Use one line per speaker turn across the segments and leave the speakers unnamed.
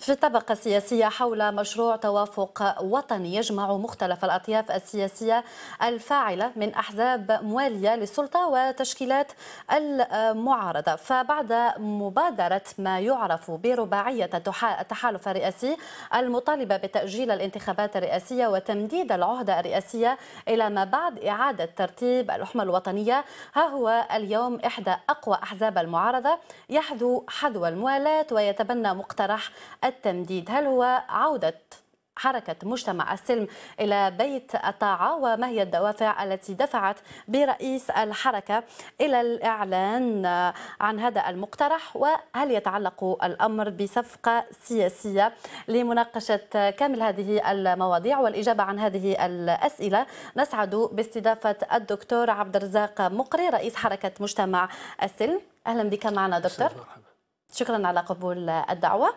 في الطبقة السياسية حول مشروع توافق وطني يجمع مختلف الأطياف السياسية الفاعلة من أحزاب موالية للسلطة وتشكيلات المعارضة فبعد مبادرة ما يعرف برباعية التحالف الرئاسي المطالبة بتأجيل الانتخابات الرئاسية وتمديد العهدة الرئاسية إلى ما بعد إعادة ترتيب الحمى الوطنية ها هو اليوم إحدى أقوى أحزاب المعارضة يحذو حذو الموالاة ويتبنى مقترح مطرح التمديد هل هو عودة حركة مجتمع السلم إلى بيت الطاعة وما هي الدوافع التي دفعت برئيس الحركة إلى الإعلان عن هذا المقترح وهل يتعلق الأمر بصفقة سياسية لمناقشة كامل هذه المواضيع والإجابة عن هذه الأسئلة نسعد باستضافة الدكتور عبد الرزاق مقري رئيس حركة مجتمع السلم أهلا بك معنا دكتور مرحبا. شكرا على قبول الدعوة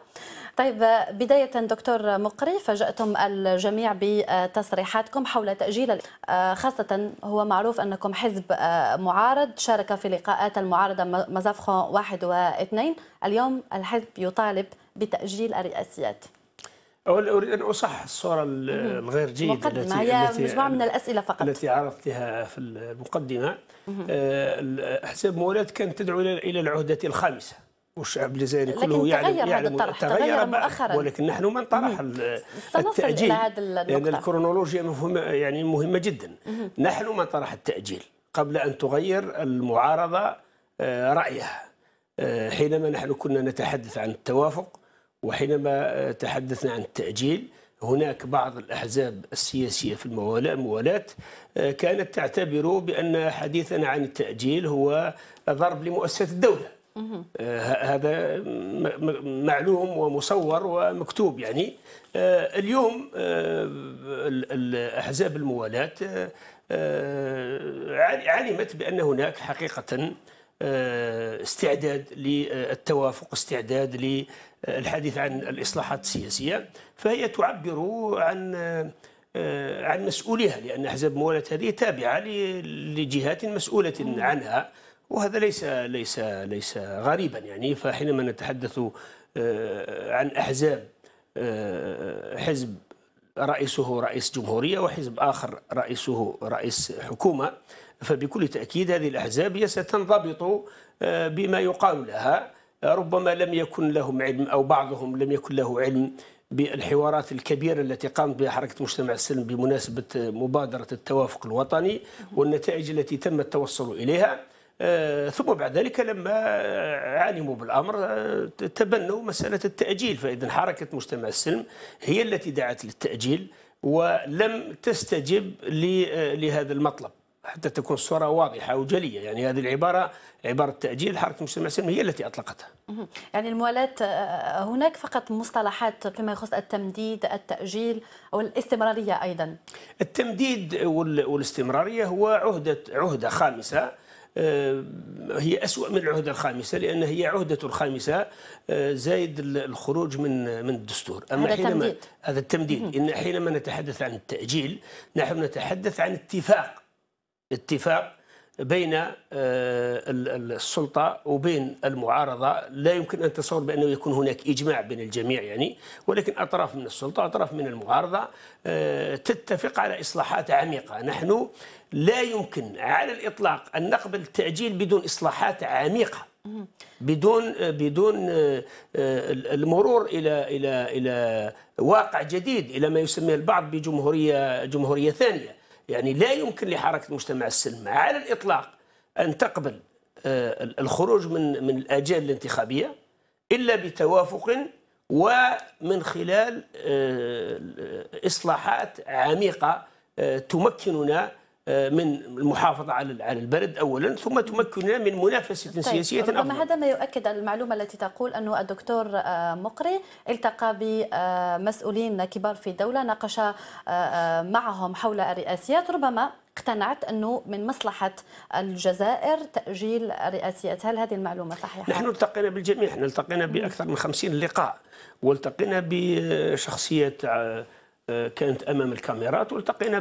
طيب بداية دكتور مقري فاجأتم الجميع بتصريحاتكم حول تأجيل آه، خاصة هو معروف أنكم حزب آه، معارض شارك في لقاءات المعارضة مزافخون واحد واثنين اليوم الحزب يطالب بتأجيل الرئاسيات
أول أريد أن أصحح الصورة الغير جيدة مقدمة هي مجموعة من الأسئلة فقط التي عرضتها في المقدمة آه، أحزاب مولات كانت تدعو إلى العهدة الخامسة والشعب الجزائري كله يعلم يعلم الطرح تغير, تغير مؤخرا ولكن نحن من طرح التاجيل لان الكرونولوجيا مفهومه يعني مهمه جدا مم. نحن من طرح التاجيل قبل ان تغير المعارضه آه، رايها آه، حينما نحن كنا نتحدث عن التوافق وحينما آه، تحدثنا عن التاجيل هناك بعض الأحزاب السياسية في الموالاة كانت تعتبر بأن حديثنا عن التأجيل هو ضرب لمؤسسة الدولة آه، هذا معلوم ومصور ومكتوب يعني آه، اليوم آه، الاحزاب الموالاه علمت بان هناك حقيقه استعداد للتوافق استعداد للحديث عن الاصلاحات السياسيه فهي تعبر عن عن مسؤوليها لان احزاب الموالاه هذه تابعه لجهات مسؤوله عنها وهذا ليس ليس ليس غريبا يعني فحينما نتحدث آه، عن احزاب آه، حزب رئيسه رئيس جمهوريه وحزب اخر رئيسه رئيس حكومه فبكل تاكيد هذه الاحزاب ستنضبط آه، بما يقال لها ربما لم يكن لهم علم او بعضهم لم يكن له علم بالحوارات الكبيرة التي قامت بها حركة مجتمع السلم بمناسبة مبادرة التوافق الوطني والنتائج التي تم التوصل إليها آه، ثم بعد ذلك لما علموا بالأمر آه، تبنوا مسألة التأجيل فإذا حركة مجتمع السلم هي التي دعت للتأجيل ولم تستجب آه، لهذا المطلب حتى تكون الصورة واضحة وجلية يعني هذه العبارة عبارة تأجيل حركة المجتمع السلمي هي التي أطلقتها
يعني الموالاة هناك فقط مصطلحات فيما يخص التمديد التأجيل أو الاستمرارية أيضا
التمديد والاستمرارية هو عهدة, عهدة خامسة آه، هي أسوأ من العهدة الخامسة لأن هي عهدة الخامسة آه، زايد الخروج من من الدستور أما هذا حينما التمديد. هذا التمديد إن حينما نتحدث عن التأجيل نحن نتحدث عن اتفاق اتفاق بين آه، السلطة وبين المعارضة لا يمكن أن تصور بأنه يكون هناك إجماع بين الجميع يعني ولكن أطراف من السلطة أطراف من المعارضة تتفق على إصلاحات عميقة نحن لا يمكن على الاطلاق ان نقبل التعجيل بدون اصلاحات عميقه بدون بدون آه، آه، المرور الى الى الى واقع جديد الى ما يسميه البعض بجمهوريه جمهوريه ثانيه يعني لا يمكن لحركه المجتمع السلم على الاطلاق ان تقبل آه، الخروج من من الاجال الانتخابيه الا بتوافق ومن خلال اصلاحات عميقه تمكننا آه، من المحافظة على البرد أولا ثم تمكننا من منافسة طيب. سياسية ربما أفضل هذا
ما يؤكد المعلومة التي تقول انه الدكتور آه، مقري التقى بمسؤولين كبار في الدولة ناقش آه، معهم حول الرئاسيات ربما اقتنعت أنه من مصلحة الجزائر تأجيل الرئاسيات هل هذه المعلومة صحيحة؟
نحن التقينا بالجميع نحن التقينا بأكثر من 50 لقاء والتقينا بشخصيات كانت امام الكاميرات والتقينا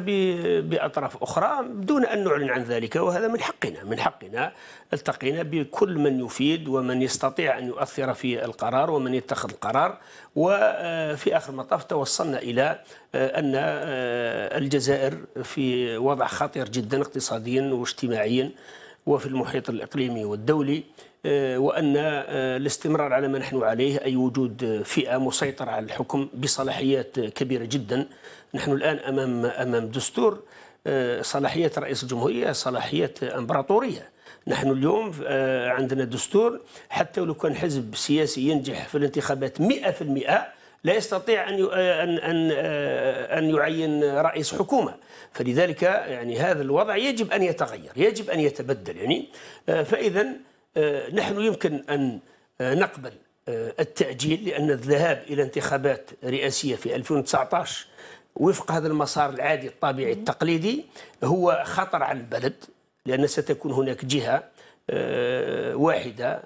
باطراف اخرى دون ان نعلن عن ذلك وهذا من حقنا من حقنا التقينا بكل من يفيد ومن يستطيع ان يؤثر في القرار ومن يتخذ القرار وفي اخر المطاف توصلنا الى آه، ان آه، الجزائر في وضع خطير جدا اقتصاديا واجتماعيا وفي المحيط الإقليمي والدولي آه، وأن آه، الاستمرار على ما نحن عليه أي وجود آه، فئة مسيطرة على الحكم بصلاحيات كبيرة جدا نحن الآن أمام أمام دستور صلاحيات رئيس الجمهورية صلاحيات إمبراطورية نحن اليوم عندنا دستور حتى لو كان حزب سياسي ينجح في الانتخابات 100% لا يستطيع ان ان ان آه، ان يعين رئيس حكومه فلذلك يعني هذا الوضع يجب ان يتغير يجب ان يتبدل يعني آه، فاذا آه، نحن يمكن ان نقبل التأجيل لأن الذهاب إلى انتخابات رئاسية في 2019 وفق هذا المسار العادي الطبيعي التقليدي هو خطر على البلد لأن ستكون هناك جهة واحدة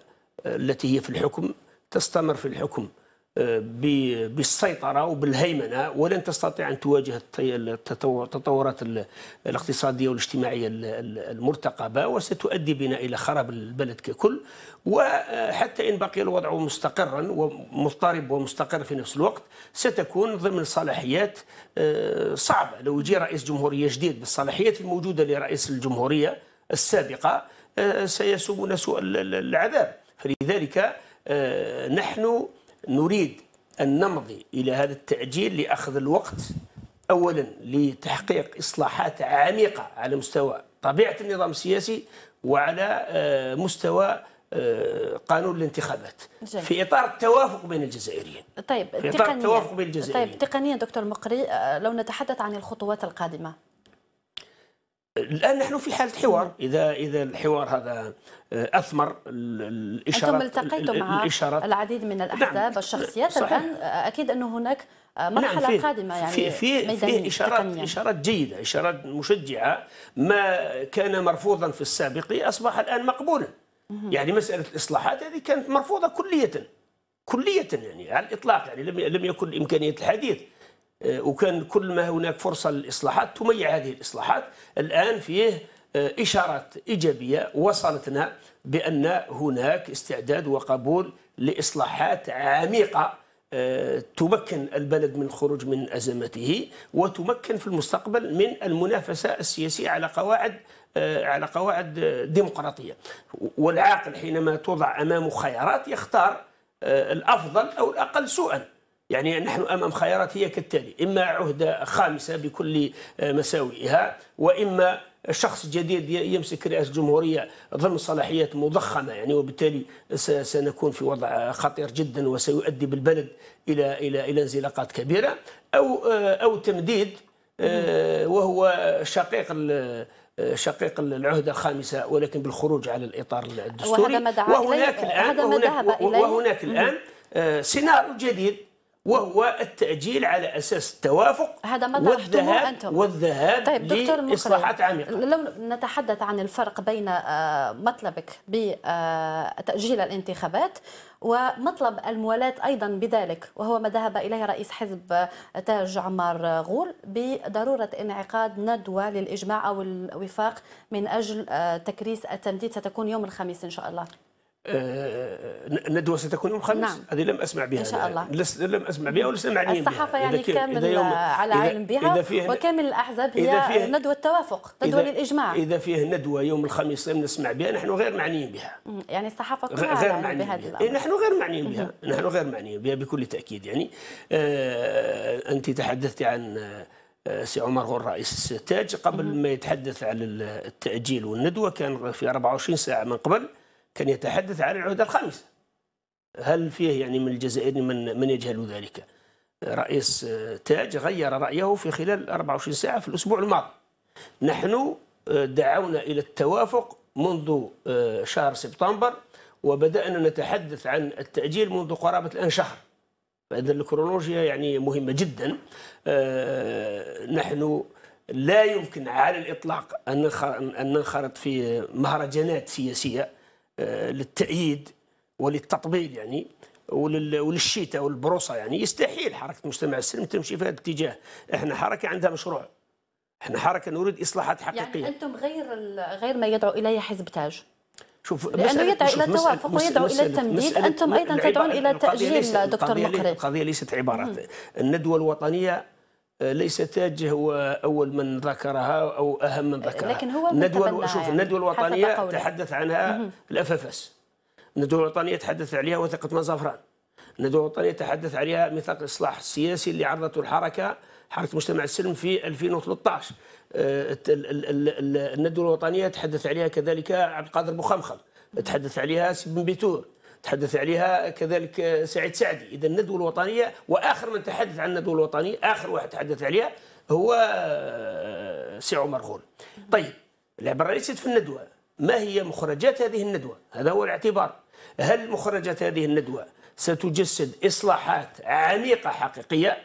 التي هي في الحكم تستمر في الحكم بالسيطرة وبالهيمنة ولن تستطيع أن تواجه التطورات الاقتصادية والاجتماعية المرتقبة وستؤدي بنا إلى خراب البلد ككل وحتى إن بقي الوضع مستقرا ومضطرب ومستقر في نفس الوقت ستكون ضمن صلاحيات آه، صعبة لو يجي رئيس جمهورية جديد بالصلاحيات الموجودة لرئيس الجمهورية السابقة آه، سيسومنا سوء العذاب فلذلك آه، نحن نريد أن نمضي إلى هذا التعجيل لأخذ الوقت أولا لتحقيق إصلاحات عميقة على مستوى طبيعة النظام السياسي وعلى آه، مستوى آه، قانون الانتخابات جميل. في اطار التوافق بين الجزائريين
طيب في اطار التوافق بين الجزائريين طيب تقنيا دكتور مقري آه، لو نتحدث عن الخطوات القادمه
الان نحن في حاله حوار اذا اذا الحوار هذا آه، اثمر الاشارات انتم التقيتم مع الإشارات
العديد من نعم. الاحزاب آه، آه، نعم الان اكيد انه هناك مرحله نعم قادمه يعني في في, في اشارات
تقنية. اشارات جيده اشارات مشجعه ما كان مرفوضا في السابق اصبح الان مقبولا يعني مساله الاصلاحات هذه كانت مرفوضه كليه كليه يعني على الاطلاق يعني لم لم يكن امكانيه الحديث آه، وكان كل ما هناك فرصة للإصلاحات تميع هذه الإصلاحات الآن فيه آه، إشارات إيجابية وصلتنا بأن هناك استعداد وقبول لإصلاحات عميقة آه، تمكن البلد من الخروج من أزمته وتمكن في المستقبل من المنافسة السياسية على قواعد على قواعد ديمقراطية والعاقل حينما توضع أمامه خيارات يختار الأفضل أو الأقل سوءاً يعني نحن أمام خيارات هي كالتالي إما عهدة خامسة بكل آه، مساوئها وإما شخص جديد يمسك رئاسة الجمهورية ضمن صلاحيات مضخمة يعني وبالتالي سنكون في وضع خطير جدا وسيؤدي بالبلد إلى إلى إلى انزلاقات كبيرة أو آه، أو تمديد آه، وهو شقيق شقيق العهده الخامسه ولكن بالخروج على الاطار الدستوري وهذا ما دعا وهناك الان وهناك الان وهناك الان سيناريو جديد وهو التأجيل على أساس التوافق
هذا ما طرحتموه أنتم
والذهاب طيب دكتور لإصلاحات عميقة لو
نتحدث عن الفرق بين آه، مطلبك بتأجيل آه، الانتخابات ومطلب الموالاة أيضا بذلك وهو ما ذهب إليه رئيس حزب آه، تاج عمار غول بضرورة انعقاد ندوة للإجماع أو الوفاق من أجل تكريس التمديد ستكون يوم الخميس إن شاء الله
آه، ندوه ستكون يوم الخميس نعم. هذه لم اسمع بها ان شاء الله لم اسمع بها ولست معني بها الصحافه يعني كامل يوم على علم بها إذا وكامل
الاحزاب هي فيه ندوه التوافق ندوه إذا للاجماع
اذا فيه ندوه يوم الخميس لم نسمع بها نحن غير معنيين بها
يعني الصحافه غير, غير معنيين بها إيه، نحن
غير معنيين بها نحن غير معنيين بها بكل تاكيد يعني آه انت تحدثت عن آه، سي عمر هو الرئيس التاج قبل ما يتحدث على التاجيل والندوه كان في 24 ساعه من قبل كان يتحدث عن العهدة الخامسة هل فيه يعني من الجزائر من من يجهل ذلك رئيس آه، تاج غير رأيه في خلال 24 ساعة في الأسبوع الماضي نحن آه، دعونا إلى التوافق منذ آه، شهر سبتمبر وبدأنا نتحدث عن التأجيل منذ قرابة الآن شهر فإذا الكرونولوجيا يعني مهمة جدا نحن لا يمكن على الإطلاق أن ننخرط في مهرجانات سياسية آه، للتأييد وللتطبيل يعني وللشيتة والبروسة يعني يستحيل حركة مجتمع السلم تمشي في هذا الاتجاه احنا حركة عندها مشروع احنا حركة نريد إصلاحات يعني حقيقية يعني
أنتم غير غير ما يدعو إليه حزب تاج شوف لانه يدعو الى التوافق ويدعو الى التمديد انتم ايضا تدعون الى تاجيل دكتور مقرد
القضيه ليست عبارات الندوه الوطنيه آه، ليس تاجه هو اول من ذكرها او اهم من ذكرها لكن هو الندوه شوف الندوه الوطنيه تحدث عنها الاف اف اس الندوه الوطنيه تحدث عليها وثيقه مزافران الندوه الوطنيه تحدث عليها ميثاق الاصلاح السياسي اللي عرضته الحركه حركه مجتمع السلم في 2013 آه، الندوه الوطنيه تحدث عليها كذلك عبد القادر بوخمخل تحدث عليها سي بن بيتور تحدث عليها كذلك سعيد سعدي إذا الندوة الوطنية وآخر من تحدث عن الندوة الوطنية آخر واحد تحدث عليها هو آه، سي عمر غول طيب العبارة ليست في الندوة ما هي مخرجات هذه الندوة هذا هو الاعتبار هل مخرجات هذه الندوة ستجسد إصلاحات عميقة حقيقية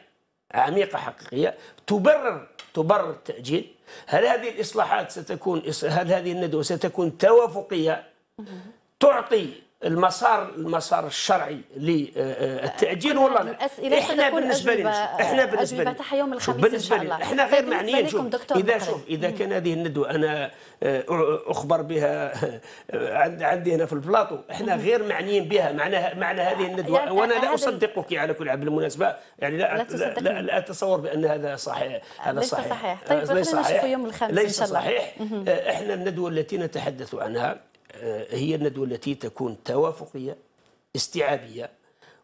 عميقة حقيقية تبرر تبرر التأجيل هل هذه الإصلاحات ستكون هل هذه الندوة ستكون توافقية تعطي المسار المسار الشرعي للتاجيل ولا لا احنا بالنسبه لنا احنا بالنسبه لنا يوم الخميس بالنسبه لنا احنا غير معنيين شوف اذا شوف اذا كان هذه الندوه انا آه، اخبر بها آه، عندي هنا في البلاطو احنا غير معنيين بها معنى معنى هذه يعني الندوه يعني وانا لا اصدقك على كل عبد بالمناسبه يعني لا لا, لا, لا, اتصور بان هذا صحيح هذا صحيح ليس صحيح طيب آه، ليس صحيح يوم الخميس ليس ان شاء الله صحيح احنا الندوه التي نتحدث عنها هي الندوة التي تكون توافقية استيعابية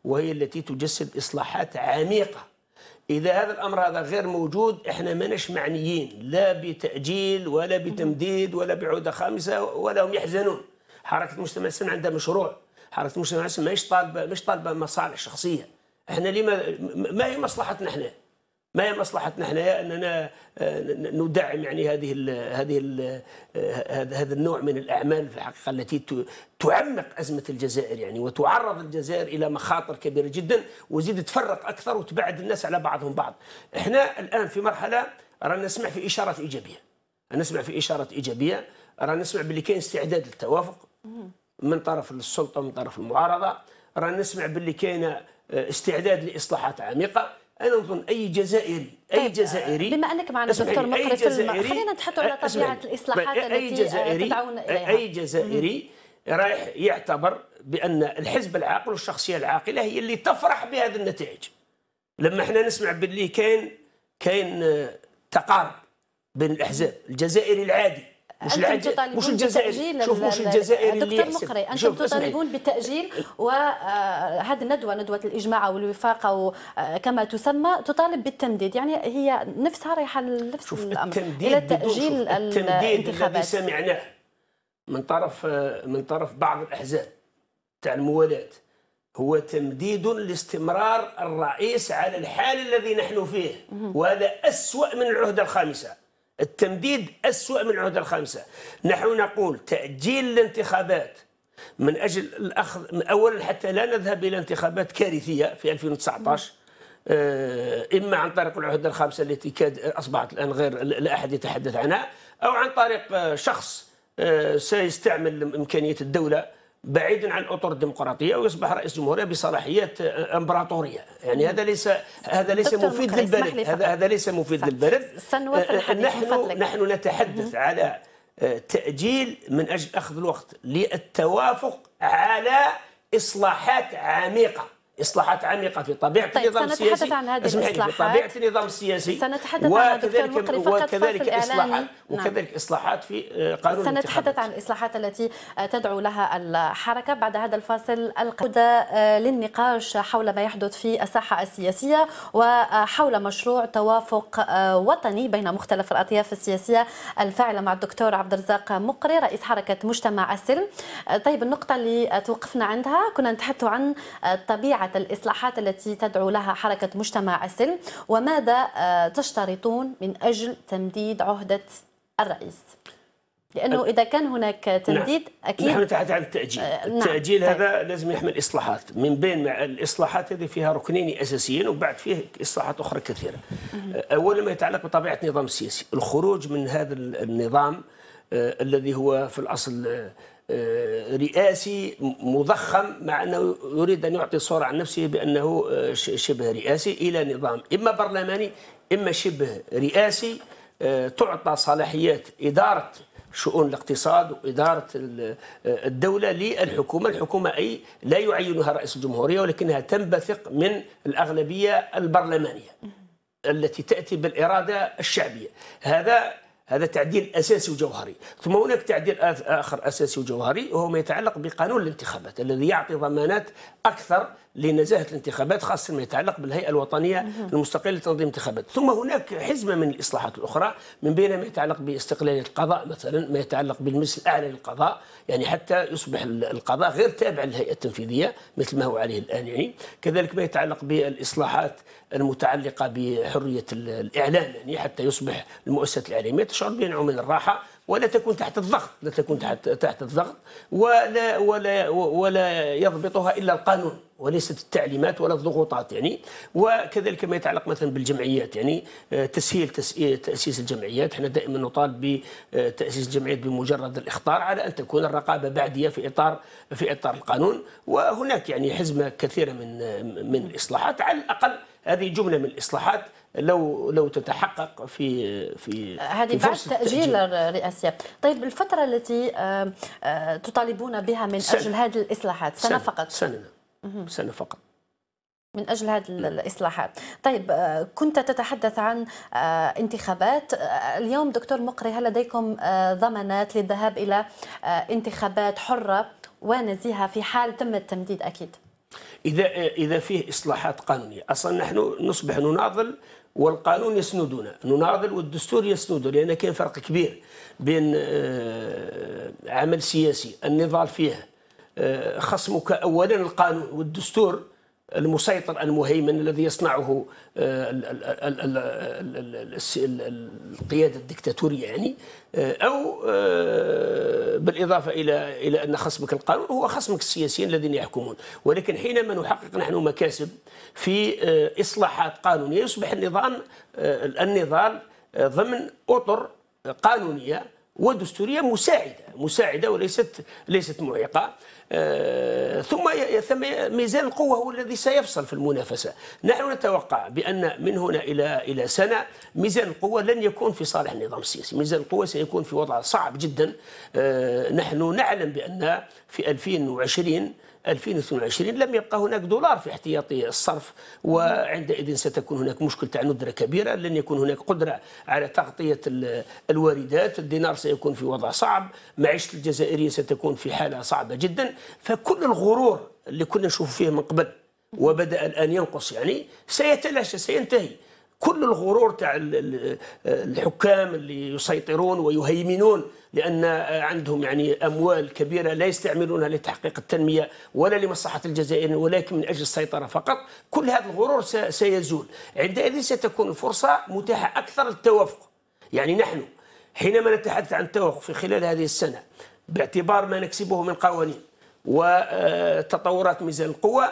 وهي التي تجسد إصلاحات عميقة إذا هذا الأمر هذا غير موجود إحنا ماناش معنيين لا بتأجيل ولا بتمديد ولا بعودة خامسة ولا هم يحزنون حركة المجتمع السن عندها مشروع حركة المجتمع السن مش طالبة مش طالبة مصالح شخصية احنا لما ما هي مصلحتنا احنا ما هي مصلحتنا حنايا اننا آه، ندعم يعني هذه الـ هذه الـ آه، هذا النوع من الاعمال في الحقيقه التي تعمق ازمه الجزائر يعني وتعرض الجزائر الى مخاطر كبيره جدا وزيد تفرق اكثر وتبعد الناس على بعضهم بعض. احنا الان في مرحله رانا نسمع في اشارات ايجابيه. نسمع في اشارات ايجابيه، رانا نسمع باللي كاين استعداد للتوافق من طرف السلطه ومن طرف المعارضه، رانا نسمع باللي كاين آه، استعداد لاصلاحات عميقه انا نظن اي جزائري اي طيب جزائري بما انك معنا دكتور مقري خلينا نتحدثوا على طبيعه الاصلاحات التي آه، جزائري تدعون اليها اي جزائري رايح يعتبر بان الحزب العاقل والشخصيه العاقله هي اللي تفرح بهذه النتائج لما احنا نسمع باللي كاين كاين آه، تقارب بين الاحزاب الجزائري العادي مش الجزائري مش الجزائر شوف مش الجزائري اللي دكتور مقري انتم تطالبون
بالتاجيل وهذه آه، الندوه ندوه الاجماع او الوفاق آه، كما تسمى تطالب بالتمديد يعني هي نفسها رايحه لنفس الامر الى تاجيل الانتخابات الذي
سمعناه من طرف آه، من طرف بعض الاحزاب تاع الموالاه هو تمديد لاستمرار الرئيس على الحال الذي نحن فيه وهذا اسوا من العهده الخامسه التمديد أسوأ من العهدة الخامسة نحن نقول تأجيل الانتخابات من أجل الأخذ أولا حتى لا نذهب إلى انتخابات كارثية في 2019 آه، إما عن طريق العهدة الخامسة التي كاد أصبحت الآن غير لا أحد يتحدث عنها أو عن طريق آه، شخص آه، سيستعمل إمكانية الدولة بعيدا عن الاطر الديمقراطيه ويصبح رئيس جمهوريه بصلاحيات امبراطوريه يعني هذا ليس هذا ليس مفيد للبلد هذا هذا ليس مفيد للبلد
آه، نحن نحن
نتحدث على آه، تاجيل من اجل اخذ الوقت للتوافق على اصلاحات عميقه اصلاحات عميقه في طبيعه طيب النظام السياسي سنتحدث عن هذه الاصلاحات في طبيعه النظام السياسي سنتحدث وكذلك عن مقري فقط وكذلك اصلاحات نعم. وكذلك اصلاحات في آه، قانون سنتحدث
عن الاصلاحات التي آه، تدعو لها الحركه بعد هذا الفاصل القعده آه، للنقاش حول ما يحدث في الساحه السياسيه وحول مشروع توافق وطني بين مختلف الاطياف السياسيه الفاعله مع الدكتور عبد الرزاق مقري رئيس حركه مجتمع السلم طيب النقطه اللي توقفنا عندها كنا نتحدث عن الطبيعه الإصلاحات التي تدعو لها حركة مجتمع السلم وماذا آه، تشترطون من أجل تمديد عهدة الرئيس لانه اذا كان هناك نعم. تمديد نعم. اكيد نحن
نتحدث عن التاجيل، آه، نعم. التاجيل طيب. هذا لازم يحمل اصلاحات، من بين الاصلاحات هذه فيها ركنين اساسيين وبعد فيه اصلاحات اخرى كثيره. آه، اولا ما يتعلق بطبيعه النظام السياسي، الخروج من هذا النظام الذي هو في الاصل آه آه، رئاسي مضخم مع انه يريد ان يعطي صوره عن نفسه بانه آه، شبه رئاسي الى نظام اما برلماني اما شبه رئاسي آه، تعطى صلاحيات اداره شؤون الاقتصاد وإدارة الدولة للحكومة الحكومة أي لا يعينها رئيس الجمهورية ولكنها تنبثق من الأغلبية البرلمانية التي تأتي بالإرادة الشعبية هذا هذا تعديل اساسي وجوهري، ثم هناك تعديل اخر اساسي وجوهري وهو ما يتعلق بقانون الانتخابات الذي يعطي ضمانات اكثر لنزاهه الانتخابات خاصه ما يتعلق بالهيئه الوطنيه المستقله لتنظيم الانتخابات، ثم هناك حزمه من الاصلاحات الاخرى من بين ما يتعلق باستقلاليه القضاء مثلا، ما يتعلق بالمجلس الاعلى للقضاء، يعني حتى يصبح القضاء غير تابع للهيئه التنفيذيه مثل ما هو عليه الان يعني، كذلك ما يتعلق بالاصلاحات المتعلقه بحريه الاعلام يعني حتى يصبح المؤسسات الاعلاميه تشعر بنوع من الراحه ولا تكون تحت الضغط لا تكون تحت تحت الضغط ولا ولا ولا يضبطها الا القانون وليست التعليمات ولا الضغوطات يعني وكذلك ما يتعلق مثلا بالجمعيات يعني آه، تسهيل آه، تاسيس الجمعيات احنا دائما نطالب بتاسيس آه، الجمعيات بمجرد الاخطار على ان تكون الرقابه بعديه في اطار في اطار القانون وهناك يعني حزمه كثيره من من الاصلاحات على الاقل هذه جمله من الاصلاحات لو لو تتحقق في في هذه بعد تاجيل
الرئاسيه طيب الفتره التي تطالبون بها من سنة. اجل هذه الاصلاحات سنه, سنة. فقط
سنه سنة فقط
من اجل هذه نعم. الاصلاحات. طيب آه، كنت تتحدث عن آه، انتخابات آه، اليوم دكتور مقري هل لديكم ضمانات للذهاب الى انتخابات حره ونزيهه في حال تم التمديد اكيد؟
اذا اذا فيه اصلاحات قانونيه، اصلا نحن نصبح نناضل والقانون يسندنا، نناضل والدستور يسنده لان كاين فرق كبير بين عمل سياسي النضال فيه خصمك اولا القانون والدستور المسيطر المهيمن الذي يصنعه آه، القياده الدكتاتوريه يعني آه، او آه، بالاضافه الى الى ان خصمك القانون هو خصمك السياسيين الذين يحكمون ولكن حينما نحقق نحن مكاسب في اصلاحات قانونيه يصبح النظام النضال ضمن اطر قانونيه ودستوريه مساعده مساعده وليست ليست معيقه آه، ثم ميزان القوة هو الذي سيفصل في المنافسة نحن نتوقع بأن من هنا إلى إلى سنة ميزان القوة لن يكون في صالح النظام السياسي ميزان القوة سيكون في وضع صعب جدا آه، نحن نعلم بأن في 2020 2022 لم يبقى هناك دولار في احتياطي الصرف وعندئذ ستكون هناك مشكل تاع ندره كبيره لن يكون هناك قدره على تغطيه الواردات الدينار سيكون في وضع صعب معيشه الجزائريه ستكون في حاله صعبه جدا فكل الغرور اللي كنا نشوف فيه من قبل وبدا الان ينقص يعني سيتلاشى سينتهي كل الغرور تاع الحكام اللي يسيطرون ويهيمنون لان عندهم يعني اموال كبيره لا يستعملونها لتحقيق التنميه ولا لمصلحه الجزائر ولكن من اجل السيطره فقط كل هذا الغرور سيزول عندئذ ستكون الفرصه متاحه اكثر للتوافق يعني نحن حينما نتحدث عن التوافق في خلال هذه السنه باعتبار ما نكسبه من قوانين وتطورات ميزان القوى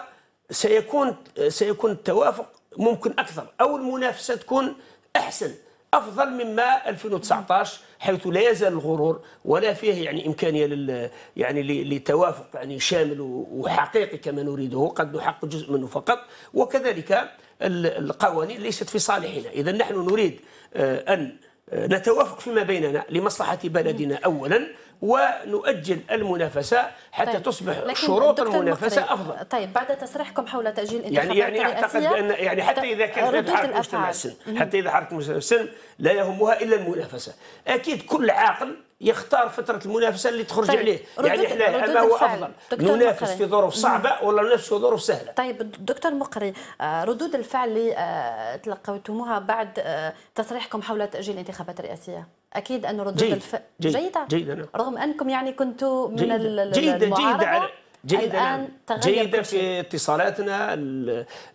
سيكون سيكون التوافق ممكن اكثر او المنافسه تكون احسن افضل مما 2019 حيث لا يزال الغرور ولا فيه يعني امكانيه لل يعني لتوافق يعني شامل وحقيقي كما نريده قد نحقق جزء منه فقط وكذلك القوانين ليست في صالحنا اذا نحن نريد آه، ان آه، نتوافق فيما بيننا لمصلحه بلدنا اولا ونؤجل المنافسة حتى طيب. تصبح شروط المنافسة مقري. أفضل
طيب بعد تصريحكم حول تأجيل انتخابات يعني يعني أعتقد بأن يعني حتى إذا كانت حركة مجتمع السن
حتى إذا حركة مجتمع السن لا يهمها إلا المنافسة أكيد كل عاقل يختار فترة المنافسة اللي تخرج طيب. عليه يعني احنا ما هو أفضل ننافس مقري. في ظروف صعبة مم. ولا ننافس في ظروف سهلة
طيب دكتور مقري آه، ردود الفعل اللي آه، تلقيتموها بعد آه، تصريحكم حول تأجيل انتخابات الرئاسية اكيد ان ردود جيد الف... جيد جيده نعم. رغم انكم يعني كنتوا من جيدة جيدة جيدة
جيدة الان جيدة في اتصالاتنا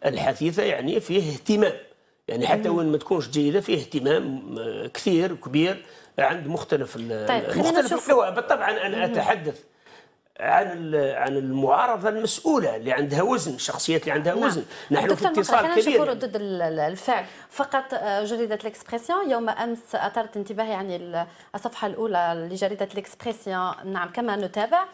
الحثيثة يعني فيه اهتمام يعني حتى وين ما تكونش جيدة فيه اهتمام آه، كثير كبير عند مختلف طيب مختلف القوى بالطبع انا اتحدث عن عن المعارضه المسؤوله اللي عندها وزن الشخصيات اللي عندها نعم. وزن نحن في اتصال كبير يعني. ضد
الفعل فقط آه، جريده الاكسبريسيون يوم امس اثارت انتباهي يعني الصفحه الاولى لجريده الاكسبريسيون نعم كما نتابع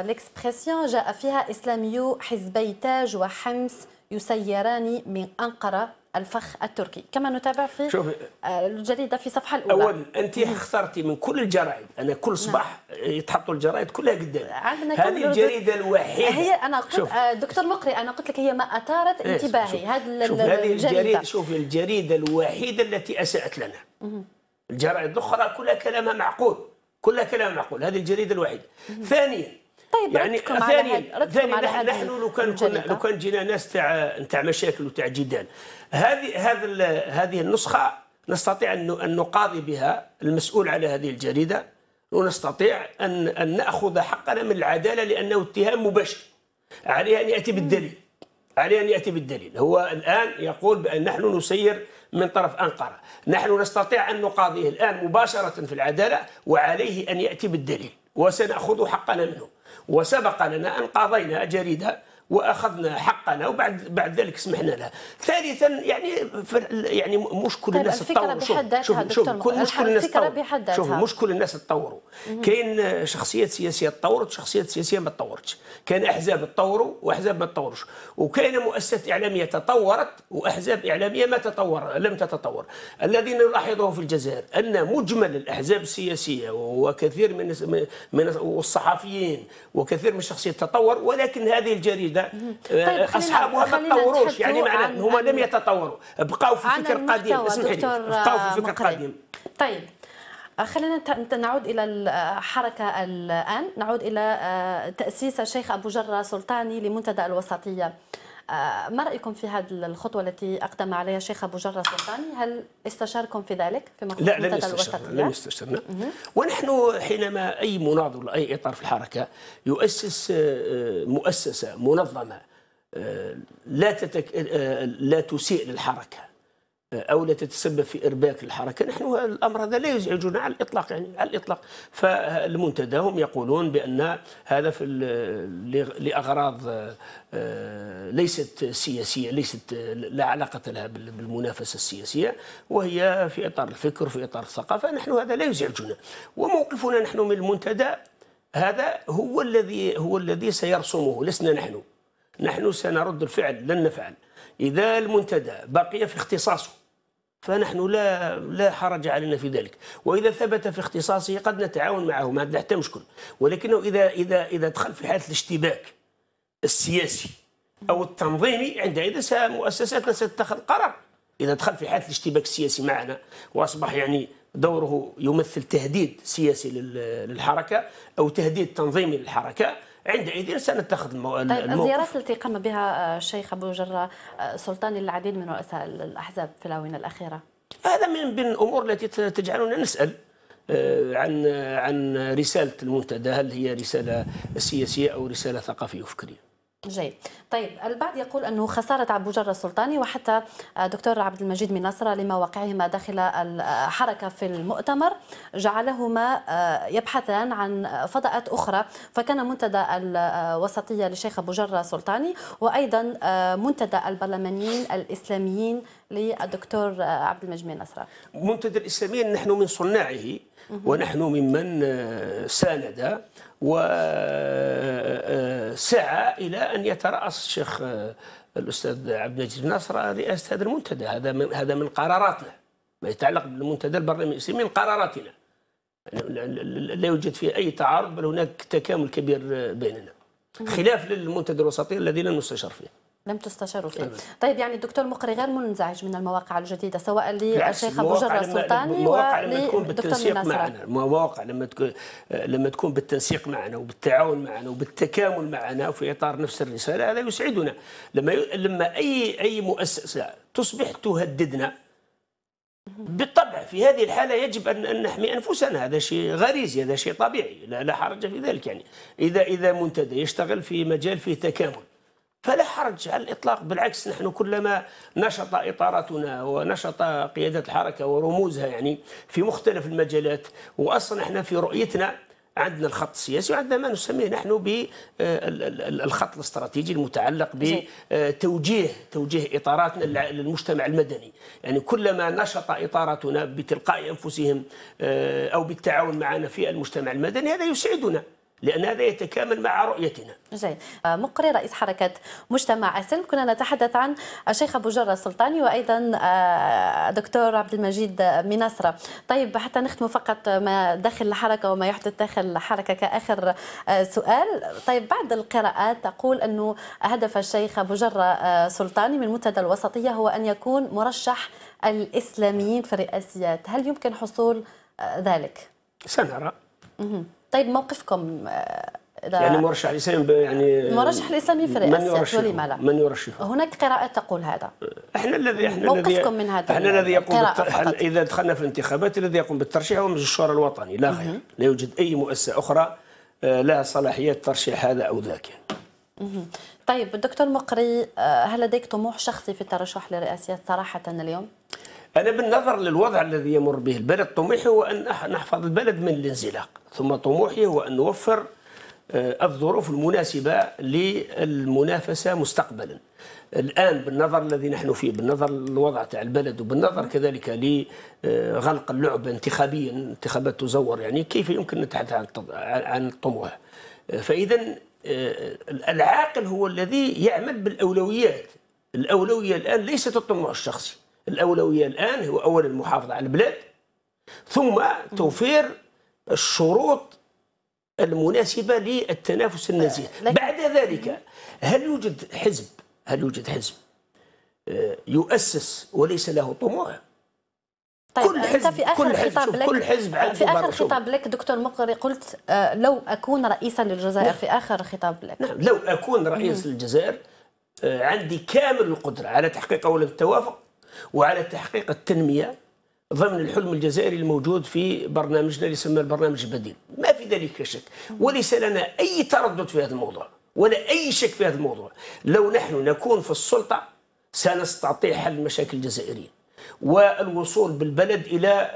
الاكسبريسيون آه، جاء فيها اسلاميو حزبي تاج وحمص يسيران من انقره الفخ التركي كما نتابع في شوف آه، الجريدة في الصفحة الأولى أولا
أنت خسرتي من كل الجرائد أنا كل نعم. صباح نعم. يتحطوا الجرائد كلها قدامي هذه الجريدة الوحيدة هي أنا قلت شوف.
آه، دكتور مقري أنا قلت لك هي ما أثارت إيه، انتباهي هذه الجريدة
شوف الجريدة الوحيدة التي أساءت
لنا
الجرائد الأخرى كلها كلامها معقول كلها كلامها معقول هذه الجريدة الوحيدة ثانيا طيب يعني ردكم ثانيا على هاد ردكم على نحن, نحن لو كان لو كان جينا ناس تاع تاع مشاكل وتاع جدال هذه هذا هذه النسخه نستطيع ان نقاضي بها المسؤول على هذه الجريده ونستطيع ان ان ناخذ حقنا من العداله لانه اتهام مباشر عليه ان ياتي بالدليل عليه ان ياتي بالدليل هو الان يقول بان نحن نسير من طرف انقره نحن نستطيع ان نقاضيه الان مباشره في العداله وعليه ان ياتي بالدليل وسناخذ حقنا منه وسبق لنا أن قاضينا جريدة واخذنا حقنا وبعد بعد ذلك سمحنا لها. ثالثا يعني يعني مش كل طيب، الناس تطوروا شوف شوف, شوف كل مش كل الناس تطوروا شوف مش كل الناس تطوروا كاين شخصيات سياسيه تطورت وشخصيات سياسيه ما تطورتش كاين احزاب تطوروا واحزاب ما تطورش وكاين مؤسسات اعلاميه تطورت واحزاب اعلاميه ما تطور لم تتطور الذي نلاحظه في الجزائر ان مجمل الاحزاب السياسيه وكثير من من والصحفيين وكثير من الشخصيات تطور ولكن هذه الجريده جديده طيب اصحابها ما تطوروش يعني معناه هما لم يتطوروا بقاو في فكر قديم لي بقاو في فكر قديم
طيب آه، خلينا نعود الى الحركه الان نعود الى آه، تاسيس الشيخ ابو جره سلطاني لمنتدى الوسطيه آه، ما رأيكم في هذه الخطوة التي أقدم عليها الشيخ أبو جرة السلطان هل استشاركم في ذلك في مخصوص لا لم يستشرنا لم
يستشرنا ونحن حينما أي مناضل أي إطار في الحركة يؤسس آه، آه، مؤسسة منظمة لا تتك... لا تسيء للحركة او لا تتسبب في ارباك الحركه، نحن الامر هذا لا يزعجنا على الاطلاق يعني على الاطلاق، فالمنتدى هم يقولون بان هذا في لاغراض آه، ليست سياسيه، ليست لا علاقه لها بالمنافسه السياسيه، وهي في اطار الفكر في اطار الثقافه، نحن هذا لا يزعجنا، وموقفنا نحن من المنتدى هذا هو الذي هو الذي سيرسمه، لسنا نحن. نحن سنرد الفعل لن نفعل. إذا المنتدى بقي في اختصاصه فنحن لا لا حرج علينا في ذلك واذا ثبت في اختصاصه قد نتعاون معه ما حتى مشكل ولكنه اذا اذا اذا دخل في حاله الاشتباك السياسي او التنظيمي عندئذ مؤسساتنا ستتخذ قرار اذا دخل في حاله الاشتباك السياسي معنا واصبح يعني دوره يمثل تهديد سياسي للحركه او تهديد تنظيمي للحركه عندئذ سنتخذ المو... طيب الموقف الزيارات
التي قام بها آه، الشيخ ابو جره آه، سلطان للعديد من رؤساء الاحزاب في الاونه الاخيره
هذا من بين الامور التي تجعلنا نسال آه، عن عن رساله المنتدى هل هي رساله سياسيه او رساله ثقافيه وفكريه
جيد طيب البعض يقول انه خساره ابو جره السلطاني وحتى دكتور عبد المجيد من نصره لمواقعهما داخل الحركه في المؤتمر جعلهما آه، يبحثان عن فضاءات اخرى فكان منتدى الوسطيه للشيخ ابو جره السلطاني وايضا آه، منتدى البرلمانيين الاسلاميين للدكتور آه، عبد المجيد من نصره
منتدى الاسلاميين نحن من صناعه ونحن ممن ساند وسعى إلى أن يترأس الشيخ آه، الأستاذ عبد المجيد الناصر رئاسة هذا المنتدى هذا من هذا من قراراتنا ما يتعلق بالمنتدى البرلماني من قراراتنا لا يوجد فيه أي تعارض بل هناك تكامل كبير آه، بيننا خلاف للمنتدى الوسطي الذي لم نستشر فيه
لم تستشاروا فيه أبدا. طيب يعني الدكتور مقري غير منزعج من المواقع الجديده سواء للشيخ ابو جره السلطاني وللدكتور ميناء معنا
المواقع لما تكون لما تكون بالتنسيق معنا وبالتعاون معنا وبالتكامل معنا في اطار نفس الرساله هذا يسعدنا لما ي... لما اي اي مؤسسه تصبح تهددنا بالطبع في هذه الحالة يجب أن نحمي أنفسنا هذا شيء غريزي هذا شيء طبيعي لا حرج في ذلك يعني إذا إذا منتدى يشتغل في مجال فيه تكامل فلا حرج على الإطلاق بالعكس نحن كلما نشط إطاراتنا ونشط قيادة الحركة ورموزها يعني في مختلف المجالات وأصلا احنا في رؤيتنا عندنا الخط السياسي وعندنا ما نسميه نحن بالخط آه، الاستراتيجي المتعلق بتوجيه آه، توجيه اطاراتنا للمجتمع المدني، يعني كلما نشط اطاراتنا بتلقاء انفسهم آه، او بالتعاون معنا في المجتمع المدني هذا يسعدنا. لأن هذا يتكامل مع رؤيتنا
جيد آه، مقري رئيس حركة مجتمع أسلم كنا نتحدث عن الشيخ أبو جرة السلطاني وأيضا آه، دكتور عبد المجيد منصرة طيب حتى نختم فقط ما داخل الحركة وما يحدث داخل الحركة كآخر آه، سؤال طيب بعد القراءات تقول أنه هدف الشيخ أبو جرة السلطاني من منتدى الوسطية هو أن يكون مرشح الإسلاميين في الرئاسيات هل يمكن حصول ذلك؟ سنرى طيب موقفكم آه، إذا يعني مرشح
الاسلام يعني مرشح في يفرق من يرشحه من يرشحه
هناك قراءات تقول هذا
احنا الذي احنا موقفكم من هذا احنا الذي يقوم اذا دخلنا في الانتخابات الذي يقوم بالترشيح هو مجلس الشورى الوطني لا غير لا يوجد اي مؤسسه اخرى آه، لها صلاحيه ترشيح هذا او ذاك
طيب دكتور مقري آه، هل لديك طموح شخصي في الترشح لرئاسية صراحة اليوم؟
أنا بالنظر للوضع الذي يمر به البلد طموحي هو أن نحفظ البلد من الانزلاق ثم طموحي هو أن نوفر آه، الظروف المناسبة للمنافسة مستقبلا الآن بالنظر الذي نحن فيه بالنظر للوضع تاع البلد وبالنظر كذلك لغلق آه، اللعبة انتخابيا انتخابات تزور يعني كيف يمكن نتحدث عن الطموح آه، فإذا العاقل هو الذي يعمل بالأولويات الأولوية الآن ليست الطموح الشخصي الأولوية الآن هو أولا المحافظة على البلاد ثم توفير الشروط المناسبة للتنافس النزيه آه، بعد ذلك هل يوجد حزب هل يوجد حزب آه، يؤسس وليس له طموح
طيب كل حزب في آخر كل حزب لك كل حزب في اخر خطاب لك دكتور مقري قلت آه، لو اكون رئيسا للجزائر نعم. في اخر خطاب لك نعم
لو اكون رئيس للجزائر عندي كامل القدره على تحقيق أول التوافق وعلى تحقيق التنمية ضمن الحلم الجزائري الموجود في برنامجنا اللي يسمى البرنامج البديل ما في ذلك شك وليس لنا أي تردد في هذا الموضوع ولا أي شك في هذا الموضوع لو نحن نكون في السلطة سنستطيع حل مشاكل الجزائريين والوصول بالبلد الى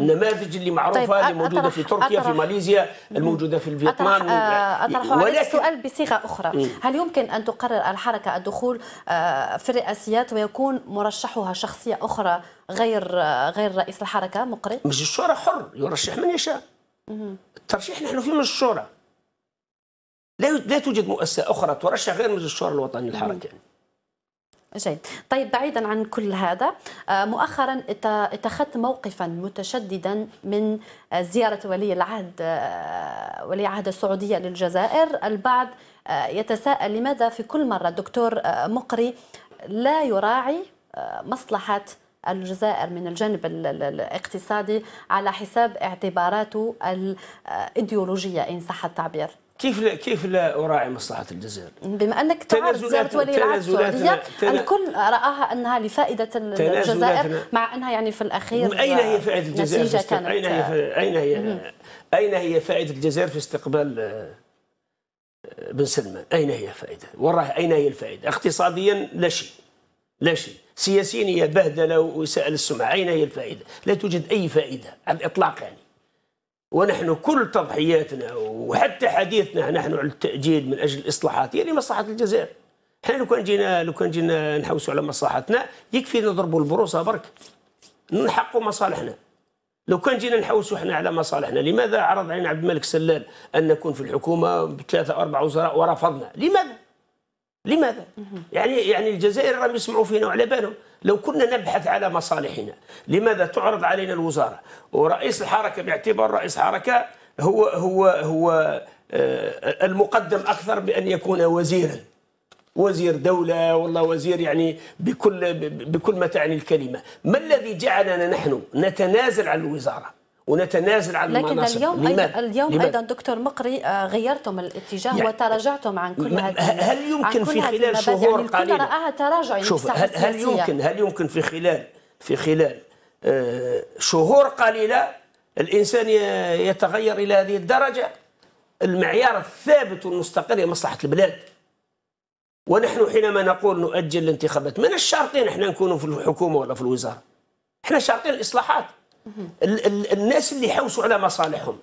النماذج آه، اللي معروفه طيب اللي موجوده في تركيا في ماليزيا الموجوده في فيتنام آه، أطرح ولكن السؤال
بصيغه اخرى هل يمكن ان تقرر الحركه الدخول آه، في الرئاسيات ويكون مرشحها شخصيه اخرى غير غير رئيس الحركه مقرئ
مش الشورى حر يرشح من يشاء الترشيح نحن فيه من الشورى لا لا توجد مؤسسه اخرى ترشح غير مجلس الشورى الوطني الحركه
جيد طيب بعيدا عن كل هذا آه، مؤخرا اتخذت موقفا متشددا من آه، زيارة ولي العهد آه، ولي عهد السعودية للجزائر البعض يتساءل لماذا في كل مرة دكتور مقري لا يراعي مصلحة الجزائر من الجانب الاقتصادي على حساب اعتباراته الايديولوجية إن صح التعبير
كيف لا كيف لا اراعي مصلحه الجزائر؟
بما انك تعرف زياره ولي العهد السعوديه الكل راها انها لفائده الجزائر مع انها يعني في الاخير اين هي فائده الجزائر؟ في استق... اين هي
اين هي اين هي فائده الجزائر في استقبال آه، بن سلمان؟ اين هي فائده؟ وراه اين هي الفائده؟ اقتصاديا لا شيء لا شيء سياسيا هي بهدله وسائل السمعه اين هي الفائده؟ لا توجد اي فائده على الاطلاق يعني ونحن كل تضحياتنا وحتى حديثنا نحن على التأجيل من أجل الإصلاحات هي يعني لمصلحة الجزائر احنا لو كان جينا لو كان جينا نحوسوا على مصلحتنا يكفي نضربوا البروصه برك نحقوا مصالحنا لو كان جينا نحوسوا احنا على مصالحنا لماذا عرض علينا عبد الملك سلال ان نكون في الحكومه بثلاثه اربع وزراء ورفضنا لماذا لماذا يعني يعني الجزائر راهم يسمعوا فينا وعلى بالهم لو كنا نبحث على مصالحنا لماذا تعرض علينا الوزارة ورئيس الحركة باعتبار رئيس حركه هو هو هو آه، المقدم أكثر بأن يكون وزيرا وزير دولة والله وزير يعني بكل بكل ما تعني الكلمة ما الذي جعلنا نحن نتنازل عن الوزارة ونتنازل عن لكن المناصب اليوم لماذا؟ ايضا اليوم لماذا؟ ايضا
دكتور مقري آه، غيرتم الاتجاه يعني وتراجعتم عن كل هذه هل يمكن في خلال شهور يعني قليله رائعه تراجع شوف هل, هل يمكن
هل يمكن في خلال في خلال آه، شهور قليله الانسان يتغير الى هذه الدرجه المعيار الثابت والمستقر هي مصلحه البلاد ونحن حينما نقول نؤجل الانتخابات من الشرطين احنا نكونوا في الحكومه ولا في الوزاره احنا شرطين الاصلاحات ال ال الناس اللي يحوسوا على مصالحهم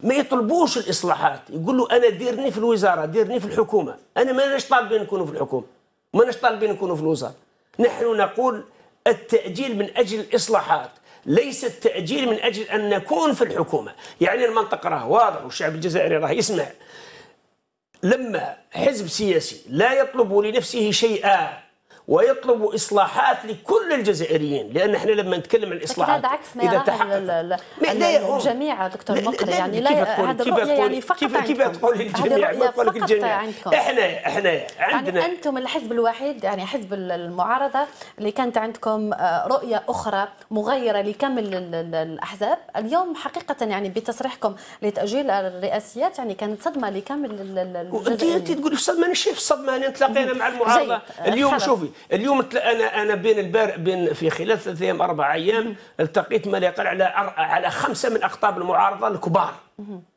ما يطلبوش الاصلاحات يقول له انا ديرني في الوزاره ديرني في الحكومه انا ماناش طالبين نكونوا في الحكومه ماناش طالبين نكونوا في الوزاره نحن نقول التاجيل من اجل الاصلاحات ليس التاجيل من اجل ان نكون في الحكومه يعني المنطق راه واضح والشعب الجزائري راه يسمع لما حزب سياسي لا يطلب لنفسه شيئا ويطلب اصلاحات لكل الجزائريين لان احنا لما نتكلم عن الاصلاحات هذا عكس ما اذا
تحقق الجميع دكتور مقري يعني لا هذا كيف يعني فقط كيف, كيف تقول الجميع ما تقول الجميع احنا
احنا عندنا يعني
انتم الحزب الوحيد يعني حزب المعارضه اللي كانت عندكم آه، رؤيه اخرى مغيره لكامل الاحزاب اليوم حقيقه يعني بتصريحكم لتاجيل الرئاسيات يعني كانت صدمه لكامل الجزائريين انت
تقول صدمه انا شايف صدمه انا تلاقينا مع المعارضه اليوم شوفي اليوم انا انا بين البار بين في خلال ثلاث ايام اربع ايام التقيت ما لا يقل على على خمسه من اقطاب المعارضه الكبار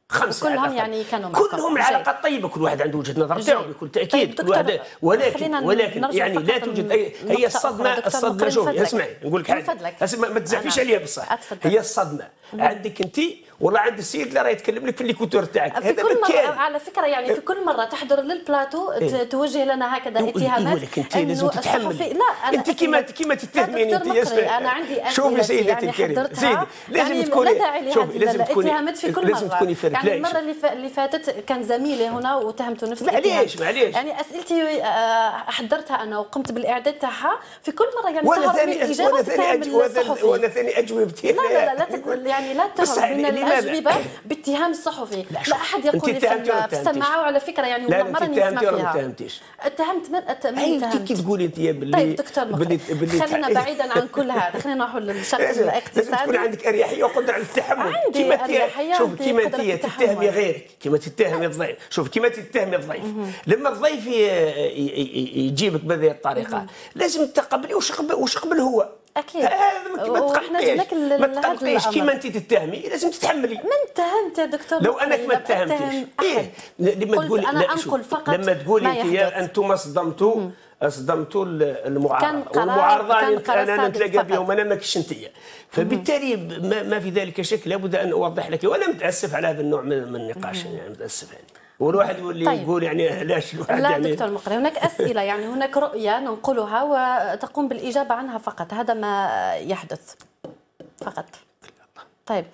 خمسه كلهم
يعني كانوا كلهم العلاقات
طيبه كل واحد عنده وجهه نظر تاعو بكل تاكيد طيب، كل واحد ولكن ولكن يعني لا توجد اي هي الصدمه الصدمه شوف اسمعي نقول لك حاجه ما تزعفيش نعم. عليها بصح هي الصدمه عندك انت والله عند السيد اللي راه يتكلم لك في الليكوتور تاعك في كل مره كان.
على فكره يعني في أه. كل مره تحضر للبلاتو إيه؟ توجه لنا هكذا اتهامات إيه انت لازم تتحمل لا انت كيما كيما تتهمين انت يا انا عندي شوفي سيدتي يعني الكريمه زيدي لازم يعني تكوني شوفي لازم تكوني اتهامات في كل لازم تكوني يعني المره اللي فاتت كان زميلي هنا واتهمته نفس معليش معليش يعني اسئلتي آه، حضرتها انا وقمت بالاعداد تاعها في كل مره يعني وانا ثاني وانا
ثاني اجوبتي لا لا لا
يعني لا تهم اجوبه باتهام الصحفي لا, لا احد يقول لي في السماعه وعلى فكره يعني ولا مره نسمع فيها ما اتهمتيش اتهمت من اتهمت كي
تقولي انت باللي طيب دكتور بلي بلي خلينا بعيدا عن كل هذا خلينا
نروحوا للشق الاقتصادي تكون عندك اريحيه
وقدره على التحمل كيما انت شوف كيما انت تتهمي غيرك كيما تتهمي الضيف شوف كيما تتهمي الضيف لما الضيف يجيبك بهذه الطريقه لازم تقبلي وش قبل هو اكيد وحنا جبناك ما تقلقيش كيما انت تتهمي لازم
تتحملي ما اتهمت يا دكتور لو انك ما اتهمتيش
ايه لما تقول انا انقل فقط لما تقولي انت انتم صدمتوا صدمتوا المعارضه والمعارضه يعني انا نتلاقى بهم انا ماكش انت فبالتالي ما في ذلك شك لابد ان اوضح لك وانا متاسف على هذا النوع من النقاش يعني متاسف يعني والواحد يولي طيب. يقول يعني علاش الواحد لا يعني دكتور
مقري هناك اسئله يعني هناك رؤيه ننقلها وتقوم بالاجابه عنها فقط هذا ما يحدث فقط طيب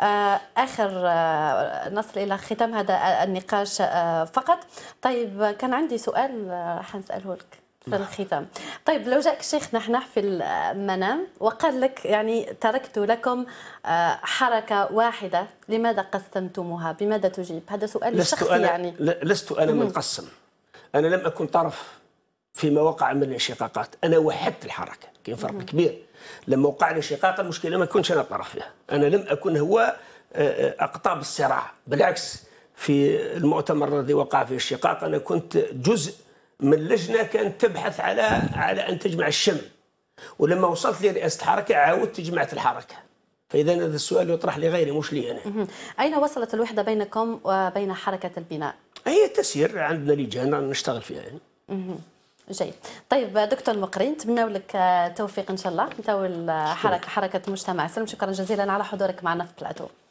آه، اخر آه، نصل الى ختام هذا النقاش آه، فقط طيب كان عندي سؤال راح نساله لك في الختام طيب لو جاءك الشيخ نحنح في المنام وقال لك يعني تركت لكم آه، حركة واحدة لماذا قسمتموها بماذا تجيب هذا سؤال لست شخصي أنا يعني
لست أنا من قسم أنا لم أكن طرف فيما وقع من الانشقاقات أنا وحدت الحركة كاين فرق كبير لما وقع الانشقاق المشكلة ما كنتش أنا طرف فيها أنا لم أكن هو آه، آه، أقطاب الصراع بالعكس في المؤتمر الذي وقع فيه الشقاق أنا كنت جزء من لجنه كانت تبحث على على ان تجمع الشمل ولما وصلت لرئاسه الحركه عاودت جمعت الحركه فاذا هذا السؤال يطرح لغيري مش لي انا
اين وصلت الوحده بينكم وبين حركه البناء
هي تسير عندنا لجان نشتغل فيها يعني.
جيد طيب دكتور مقرين نتمنى لك التوفيق ان شاء الله نتاول حركه حركه مجتمع سلم شكرا جزيلا على حضورك معنا في بلاتو